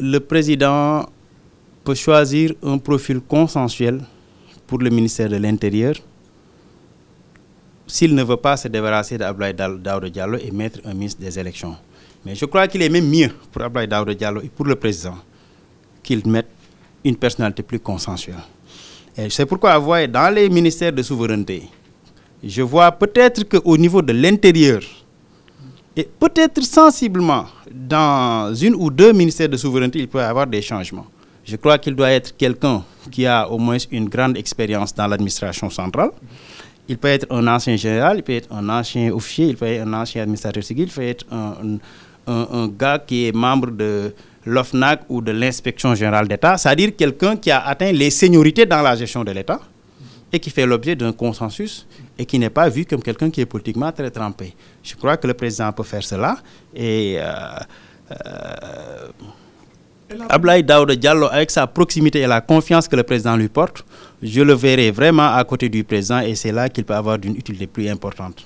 le président peut choisir un profil consensuel pour le ministère de l'Intérieur s'il ne veut pas se débarrasser d'Ablaï Daoud Diallo et mettre un ministre des élections. Mais je crois qu'il est même mieux pour Ablaï Daoud Diallo et pour le président qu'il mette une personnalité plus consensuelle. Et c'est pourquoi, voyez, dans les ministères de souveraineté, je vois peut-être qu'au niveau de l'intérieur, et peut-être sensiblement dans une ou deux ministères de souveraineté, il peut y avoir des changements. Je crois qu'il doit être quelqu'un qui a au moins une grande expérience dans l'administration centrale. Il peut être un ancien général, il peut être un ancien officier, il peut être un ancien administrateur civil, il peut être un, gars qui est membre de l'OFNAC ou de l'inspection générale d'État, c'est-à-dire quelqu'un qui a atteint les seniorités dans la gestion de l'État et qui fait l'objet d'un consensus et qui n'est pas vu comme quelqu'un qui est politiquement très trempé. Je crois que le président peut faire cela et euh, euh, Ablaï Daoud Diallo, avec sa proximité et la confiance que le président lui porte, je le verrai vraiment à côté du président et c'est là qu'il peut avoir une utilité plus importante.